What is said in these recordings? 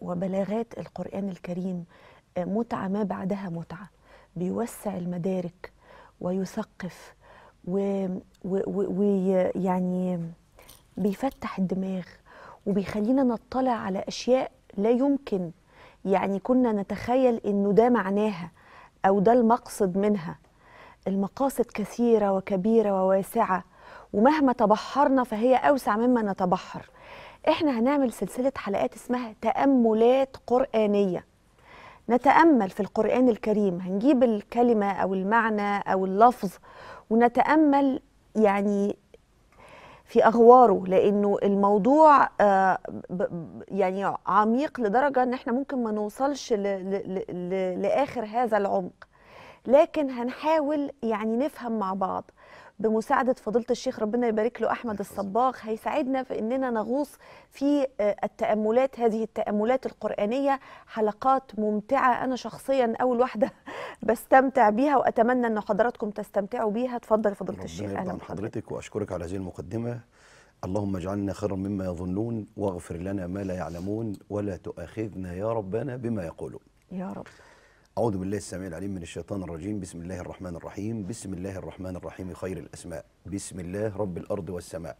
وبلاغات القرآن الكريم آه، متعة ما بعدها متعة بيوسع المدارك ويثقف ويعني بيفتح الدماغ وبيخلينا نطلع على أشياء لا يمكن يعني كنا نتخيل إنه ده معناها أو ده المقصد منها المقاصد كثيرة وكبيرة وواسعة ومهما تبحرنا فهي أوسع مما نتبحر احنا هنعمل سلسله حلقات اسمها تاملات قرانيه نتامل في القران الكريم هنجيب الكلمه او المعنى او اللفظ ونتامل يعني في اغواره لانه الموضوع آه، يعني عميق لدرجه ان احنا ممكن ما نوصلش لاخر هذا العمق لكن هنحاول يعني نفهم مع بعض بمساعده فضيله الشيخ ربنا يبارك له احمد الصباغ هيساعدنا في اننا نغوص في آه، التاملات هذه التاملات القرانيه حلقات ممتعه انا شخصيا اول واحده بستمتع بيها واتمنى ان حضراتكم تستمتعوا بيها اتفضل فضيله الشيخ اهلا بحضرتك حضرتك واشكرك على هذه المقدمه اللهم اجعلنا خيرا مما يظنون واغفر لنا ما لا يعلمون ولا تؤاخذنا يا ربنا بما يقولون يا رب أعوذ بالله السميع العليم من الشيطان الرجيم بسم الله الرحمن الرحيم بسم الله الرحمن الرحيم خير الأسماء بسم الله رب الأرض والسماء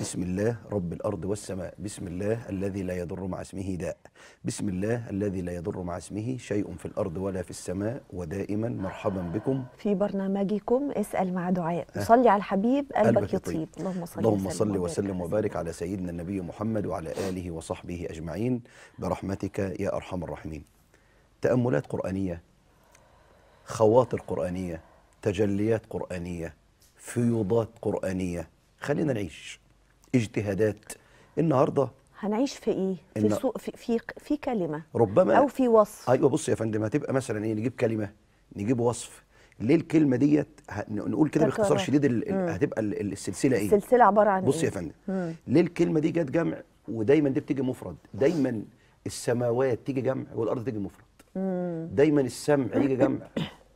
بسم الله رب الأرض والسماء بسم الله الذي لا يضر مع اسمه داء بسم الله الذي لا يضر مع اسمه شيء في الأرض ولا في السماء ودائما مرحبا بكم في برنامجكم اسأل مع دعاء أه. صلي على الحبيب قلبك يطيب اللهم صل وسلم وبارك على سيدنا النبي محمد وعلى آله وصحبه أجمعين برحمتك يا أرحم الراحمين تأملات قرآنية خواطر قرآنية تجليات قرآنية فيوضات قرآنية خلينا نعيش اجتهادات النهارده هنعيش في ايه في سوق في, في في كلمه ربما او في وصف ايوه بص يا فندم هتبقى مثلا ايه نجيب كلمه نجيب وصف ليه الكلمه ديت نقول كده باختصار شديد ال هتبقى السلسله ايه السلسله عباره عن بص يا إيه؟ فندم ليه الكلمه دي جت جمع ودايما دي بتيجي مفرد دايما السماوات تيجي جمع والارض تيجي مفرد دايما السمع يجي جمع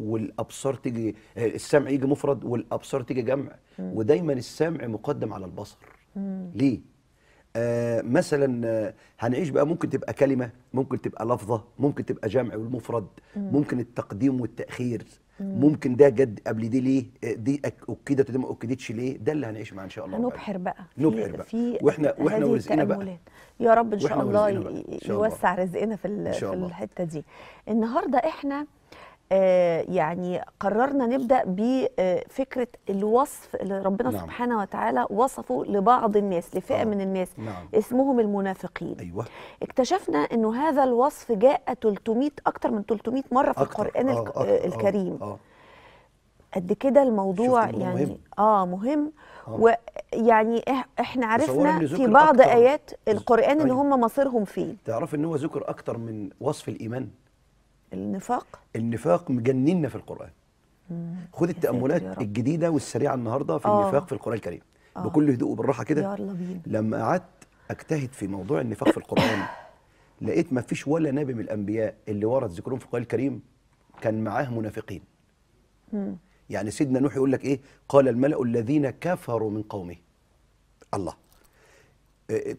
والابصار تيجي السمع يجي مفرد والابصار تيجي جمع ودايما السمع مقدم على البصر ليه آه مثلا آه، هنعيش بقى ممكن تبقى كلمه ممكن تبقى لفظه ممكن تبقى جمع والمفرد ممكن التقديم والتاخير ممكن ده جد قبل دي ليه دي اكدت ما اكدتش ليه ده اللي هنعيش معاه ان شاء الله نبحر بقى نبحر بقى في واحنا واحنا ورزقنا بقى يا رب ان شاء الله يوسع رزقنا في, في الحته دي النهارده احنا آه، يعني قررنا نبدا بفكره الوصف اللي ربنا نعم. سبحانه وتعالى وصفه لبعض الناس لفئه آه. من الناس نعم. اسمهم المنافقين أيوة. اكتشفنا انه هذا الوصف جاء 300 اكتر من 300 مره في أكتر. القران آه. آه. الكريم آه. آه. قد كده الموضوع يعني مهم. اه مهم آه. ويعني احنا عرفنا في بعض ايات القران اللي طيب. هم مصيرهم فين تعرف ان هو ذكر اكتر من وصف الايمان النفاق النفاق مجننا في القرآن خد التأملات الجديدة والسريعة النهاردة في آه. النفاق في القرآن الكريم آه. بكل هدوء وبالراحة كده لما قعدت أجتهد في موضوع النفاق في القرآن لقيت ما فيش ولا نبي من الأنبياء اللي ورد ذكرهم في القرآن الكريم كان معاه منافقين يعني سيدنا نوح يقول لك إيه قال الملأ الذين كفروا من قومه الله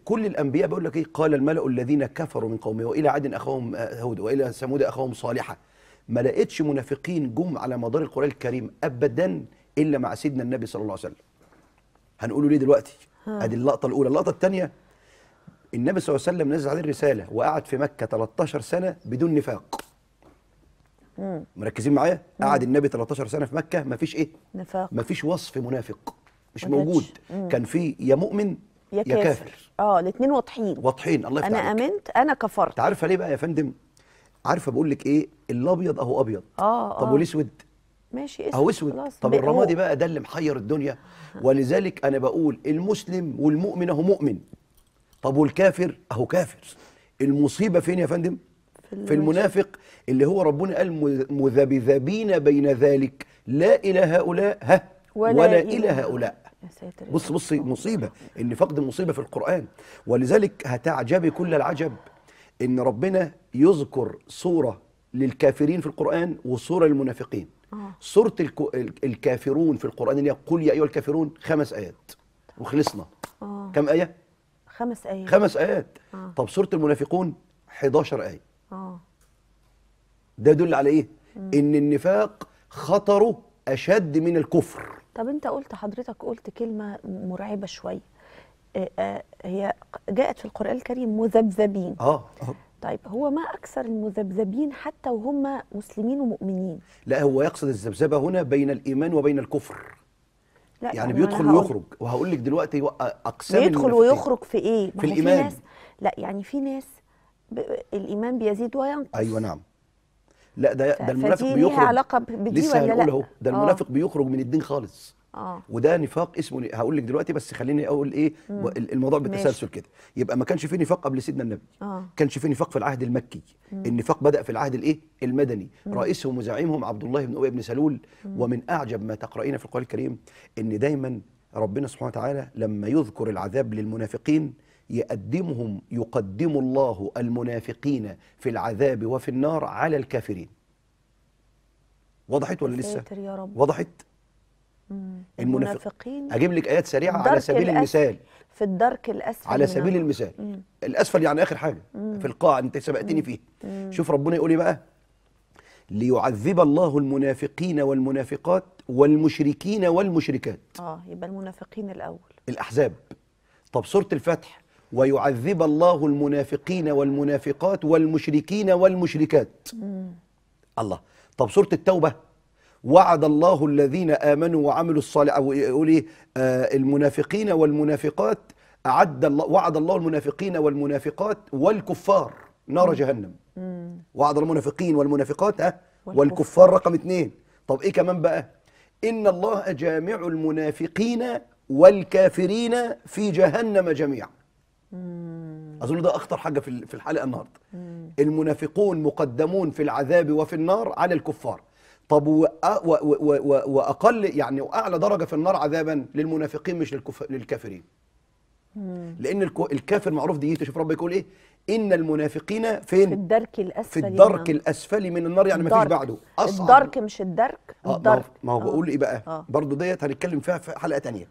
كل الانبياء بيقول لك ايه قال الملا الذين كفروا من قومه والى عاد اخاهم آه، هود والى ثمود اخاهم صالحه ما لقيتش منافقين جم على مدار القران الكريم ابدا الا مع سيدنا النبي صلى الله عليه وسلم هنقوله ليه دلوقتي ادي اللقطه الاولى اللقطه الثانيه النبي صلى الله عليه وسلم نزل عليه الرساله وقعد في مكه 13 سنه بدون نفاق مركزين معايا قعد النبي 13 سنه في مكه ما فيش ايه نفاق ما فيش وصف منافق مش موجود كان في يا مؤمن يا كافر, يا كافر. اه الاثنين واضحين واضحين الله يفتح انا امنت انا كفرت عارفه ليه بقى يا فندم عارفه بقول لك ايه الابيض اهو ابيض اه طب آه. والاسود ماشي اسود اهو اسود طب الرمادي بقى ده اللي محير الدنيا ولذلك انا بقول المسلم والمؤمن اهو مؤمن طب والكافر اهو كافر المصيبه فين يا فندم في, في المنافق اللي هو ربنا قال مذبذبين بين ذلك لا الى هؤلاء ها ولا, ولا الى هؤلاء بص بص مصيبه ان فقد مصيبه في القران ولذلك هتعجبي كل العجب ان ربنا يذكر صوره للكافرين في القران وصوره للمنافقين سوره آه. الكافرون في القران اللي يقول يا ايها الكافرون خمس ايات وخلصنا آه. كم ايه خمس ايات خمس ايات آه. طب سوره المنافقون 11 ايه ده يدل على ايه ان النفاق خطره اشد من الكفر طب انت قلت حضرتك قلت كلمه مرعبه شويه آه، آه، هي جاءت في القران الكريم مذبذبين اه طيب هو ما اكثر المذبذبين حتى وهم مسلمين ومؤمنين لا هو يقصد الذبذبه هنا بين الايمان وبين الكفر لا يعني بيدخل ويخرج وهقول لك دلوقتي اقسام بيدخل ويخرج في ايه في الايمان في ناس لا يعني في ناس الايمان بيزيد وينقص ايوه نعم لا ده ده المنافق بيخرج ليها علاقه لسه ولا لا اهو ده آه. المنافق بيخرج من الدين خالص آه. وده نفاق اسمه هقول لك دلوقتي بس خليني اقول ايه مم. الموضوع بالتسلسل كده يبقى ما كانش في نفاق قبل سيدنا النبي آه. كانش في نفاق في العهد المكي مم. النفاق بدا في العهد الايه المدني مم. رئيسهم وزعيمهم عبد الله بن ابي بن سلول مم. ومن اعجب ما تقرأين في القران الكريم ان دايما ربنا سبحانه وتعالى لما يذكر العذاب للمنافقين يقدمهم يقدم الله المنافقين في العذاب وفي النار على الكافرين وضحت ولا لسه يا رب. وضحت المنافقين اجيب لك ايات سريعه على سبيل الأسفل. المثال في الدرك الاسفل على سبيل نعم. المثال مم. الاسفل يعني اخر حاجه مم. في القاع انت سبقتني فيه مم. شوف ربنا يقول ايه بقى ليعذب الله المنافقين والمنافقات والمشركين والمشركات اه يبقى المنافقين الاول الاحزاب طب سوره الفتح ويعذب الله المنافقين والمنافقات والمشركين والمشركات الله طب سورة التوبة وعد الله الذين آمنوا وعملوا الصالحات يقول إيه آه، المنافقين والمنافقات أعد الله وعد الله المنافقين والمنافقات والكفار نار جهنم وعد المنافقين والمنافقات ها والكفار رقم اثنين طب ايه كمان بقى إن الله جامع المنافقين والكافرين في جهنم جميعا اظن ده اخطر حاجه في في الحلقه النهارده المنافقون مقدمون في العذاب وفي النار على الكفار طب واقل يعني واعلى درجه في النار عذابا للمنافقين مش للكافرين لان الكافر معروف ديته شوف ربنا يقول ايه ان المنافقين فين في الدرك الاسفل في الدرك الاسفل من النار يعني الدرك. ما فيش بعده اصعب الدرك مش الدرك آه، الدرك ما هو بقول آه. ايه بقى آه. برضه ديت هنتكلم فيها في حلقه ثانيه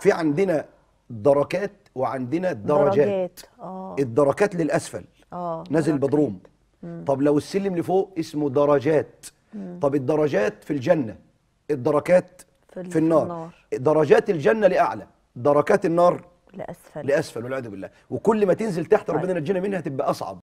في عندنا دركات وعندنا درجات, درجات. آه. الدركات للاسفل آه. نازل دركات. بدروم مم. طب لو السلم لفوق اسمه درجات مم. طب الدرجات في الجنه الدركات في, في النار. النار درجات الجنه لاعلى دركات النار لاسفل لاسفل والعياذ بالله وكل ما تنزل تحت طيب. ربنا ينجينا منها تبقى اصعب